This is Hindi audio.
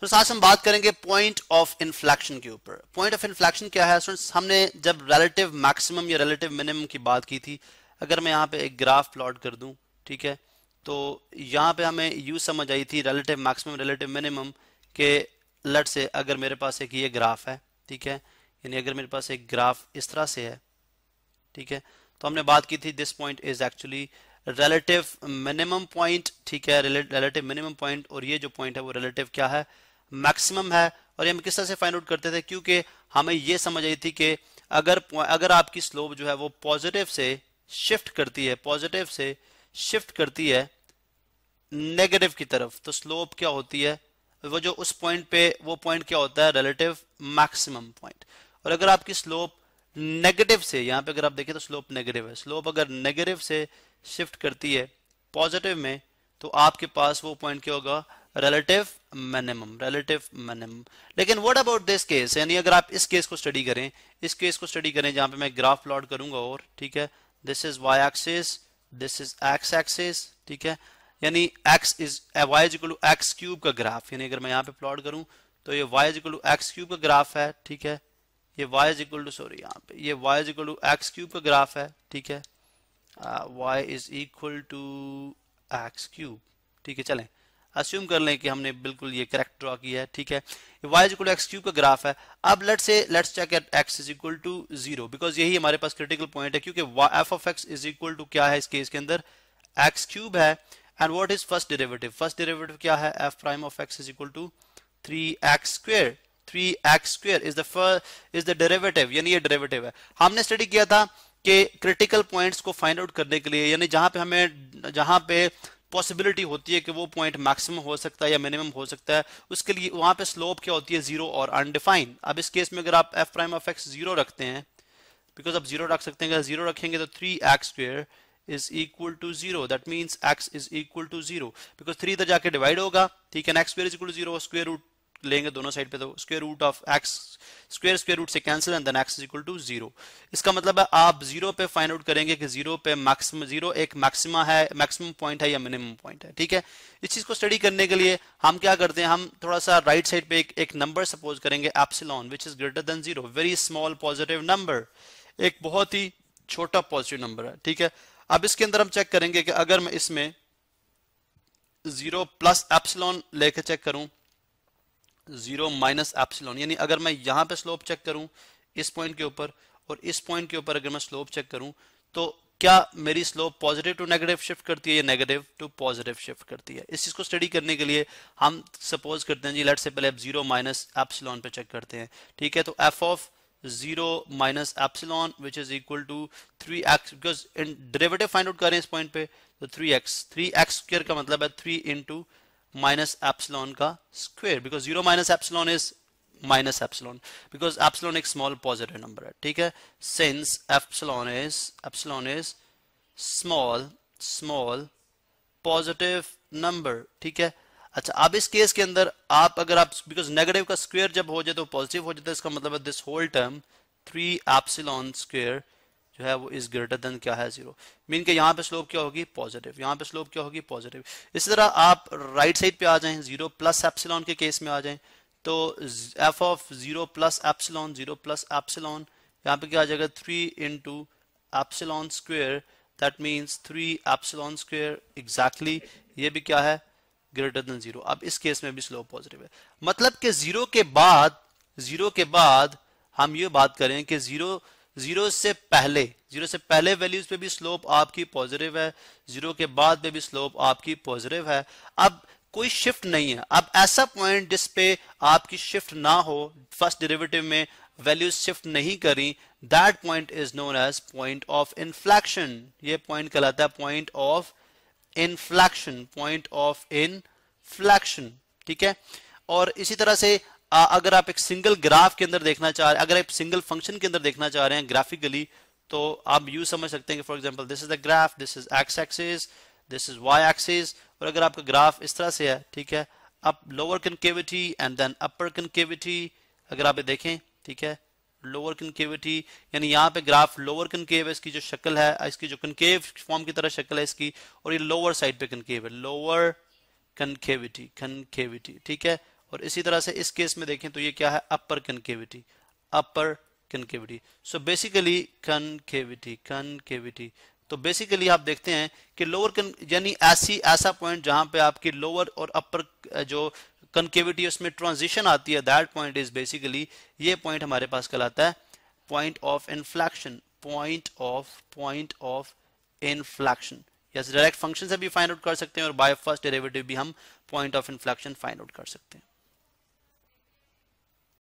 तो साथ हम बात करेंगे पॉइंट ऑफ इन्फ्लेक्शन के ऊपर पॉइंट ऑफ इन्फ्लेक्शन क्या है स्टूडेंट्स हमने जब रिलेटिव मैक्सिमम या रिलेटिव मिनिमम की बात की थी अगर मैं यहाँ पे एक ग्राफ प्लॉट कर दूं ठीक है तो यहाँ पे हमें यू समझ आई थी रिलेटिव मैक्सिमम रिलेटिव मिनिमम के लट से अगर मेरे पास एक ये ग्राफ है ठीक है यानी अगर मेरे पास एक ग्राफ इस तरह से है ठीक है तो हमने बात की थी this point is actually relative minimum point ठीक है रिलेटिव मिनिमम पॉइंट और ये जो पॉइंट है वो रिलेटिव क्या है मैक्सिमम है और ये हम किस तरह से फाइंड आउट करते थे क्योंकि हमें ये समझ आई थी कि अगर अगर आपकी स्लोप जो है वो पॉजिटिव से शिफ्ट करती है पॉजिटिव से शिफ्ट करती है नेगेटिव की तरफ तो स्लोप क्या होती है वो जो उस पॉइंट पे वो पॉइंट क्या होता है रिलेटिव मैक्सिमम पॉइंट और अगर आपकी स्लोप नेगेटिव से यहाँ पे अगर आप देखें तो स्लोप नेगेटिव है स्लोप अगर नेगेटिव से शिफ्ट करती है पॉजिटिव में तो आपके पास वो पॉइंट क्या होगा रिलेटिव मिनिमम रिलेटिव मिनिमम लेकिन व्हाट अबाउट दिस केस यानी अगर आप इस केस को स्टडी करें इस केस को स्टडी करें जहां पे मैं ग्राफ प्लॉट करूंगा और ठीक है this is y axis this is x axis ठीक है यानी x is y is equal to x cube का ग्राफ यानी अगर मैं यहाँ पे प्लॉट करूं तो ये y is equal to x cube का ग्राफ है ठीक है ये y is equal to sorry यहाँ पे ये y is equal to x cube का ग्राफ है ठीक है uh, y is equal to x cube ठीक है चलें अस्यूम कर लें कि हमने बिल्कुल ये करेक्ट ड्रॉ किया है ठीक है y is equal to x cube का ग्राफ है अब लेट से let's check at x is equal to zero because यही हमारे पास क्रिटिकल पॉइंट है क्योंकि f of x is equal to क्या है इस केस के अंदर एक्स क्यूब है and what is first derivative first derivative क्या है f prime of x is equal to three x square three x square is the is the derivative यानी ये डेरेवेटिव है हमने स्टडी किया था कि क्रिटिकल पॉइंट्स को फाइंड आउट करने के लिए यानी जहां पे हमें जहां पे पॉसिबिलिटी होती है कि वो पॉइंट मैक्सिमम हो सकता है या मिनिमम हो सकता है उसके लिए वहां पे स्लोप क्या होती है जीरो और अनडिफाइंड अब इस केस में अगर आप f prime of x zero रखते हैं बिकॉज आप जीरो रख सकते हैं अगर जीरो रखेंगे तो three x square is equal to zero that means x is equal to zero because three इधर जाके डिवाइड होगा ठीक है x square is equal to zero square root लेंगे दोनों साइड पे तो square root of x square square root से cancel and then x is equal to zero इसका मतलब है आप जीरो पे फाइंड आउट करेंगे कि जीरो पे मैक्सिम जीरो एक मैक्सिमा है मैक्सिमम पॉइंट है या मिनिमम पॉइंट है ठीक है इस चीज को स्टडी करने के लिए हम क्या करते हैं हम थोड़ा सा राइट right साइड पे एक, एक नंबर सपोज करेंगे epsilon which is greater than zero very small positive number एक बहुत ही छोटा पॉजिटिव नंबर है ठीक है अब इसके अंदर हम चेक करेंगे कि अगर मैं इसमें जीरो प्लस एप्सिलॉन लेकर चेक करूं जीरो माइनस एप्सिलॉन यानी अगर मैं यहाँ पे स्लोप चेक करूं इस पॉइंट के ऊपर और इस पॉइंट के ऊपर अगर मैं स्लोप चेक करूं तो क्या मेरी slope positive to negative shift करती है या नेगेटिव टू पॉजिटिव शिफ्ट करती है इस चीज़ को स्टडी करने के लिए हम सपोज करते हैं जी लेट से पहले आप जीरो माइनस एप्सिलॉन पे चेक करते हैं ठीक है तो f of zero minus epsilon which is equal to three x because derivative find out कर रहे हैं इस पॉइंट पे तो three x three x square का मतलब है three into minus epsilon ka square because 0 minus epsilon is minus epsilon because epsilon एक small positive number है ठीक है since epsilon is epsilon is small small positive number ठीक है अच्छा अब इस केस के अंदर आप अगर आप बिकॉज नेगेटिव का स्क्वायर जब हो जाए तो पॉजिटिव हो जाता है इसका मतलब है this whole term three epsilon square जो है वो इज ग्रेटर देन क्या है जीरो मीन के यहाँ पे स्लोप क्या होगी पॉजिटिव यहाँ पे स्लोप क्या होगी पॉजिटिव इसी तरह आप राइट right साइड पे आ जाएं जीरो प्लस एप्सिलॉन के केस में आ जाएं तो f of zero plus epsilon zero plus epsilon यहाँ पे क्या आ जाएगा three into epsilon square that means three epsilon square exactly ये भी क्या है ग्रेटर देन जीरो अब इस केस में भी स्लोप पॉजिटिव है मतलब कि जीरो के बाद जीरो के बाद हम ये बात करें कि जीरो जीरो से पहले जीरो से पहले वैल्यूज पे भी स्लोप आपकी पॉजिटिव है जीरो के बाद पे भी स्लोप आपकी पॉजिटिव है अब कोई शिफ्ट नहीं है अब ऐसा पॉइंट जिस पे आपकी शिफ्ट ना हो फर्स्ट डेरिवेटिव में वैल्यूज शिफ्ट नहीं करी that point is known as point of inflection ये पॉइंट कहलाता है point of inflection point of inflection ठीक है और इसी तरह से अगर आप एक सिंगल ग्राफ के अंदर देखना चाह रहे हैं अगर आप सिंगल फंक्शन के अंदर देखना चाह रहे हैं ग्राफिकली तो आप यू समझ सकते हैं कि for example this is the graph this is x axis this is y axis और अगर आपका ग्राफ इस तरह से है ठीक है up lower concavity and then upper concavity अगर आप देखें ठीक है लोअर कनकेविटी यानी यहाँ पे ग्राफ लोअर कनकेव है इसकी जो शक्ल है इसकी जो कनकेव फॉर्म की तरह शक्ल है इसकी और ये लोअर साइड पे कनकेव है लोअर कनकेविटी कनकेविटी ठीक है और इसी तरह से इस केस में देखें तो ये क्या है upper concavity upper concavity so basically concavity concavity तो बेसिकली आप देखते हैं कि लोअर कन यानी ऐसी ऐसा पॉइंट जहां पे आपकी लोअर और अपर जो कनकेविटी उसमें ट्रांजिशन आती है दैट पॉइंट इज बेसिकली ये पॉइंट हमारे पास कहलाता है point of inflection point of point of inflection direct function से भी फाइंड आउट कर सकते हैं और बाय फर्स्ट डेरिवेटिव भी हम point of inflection find out कर सकते हैं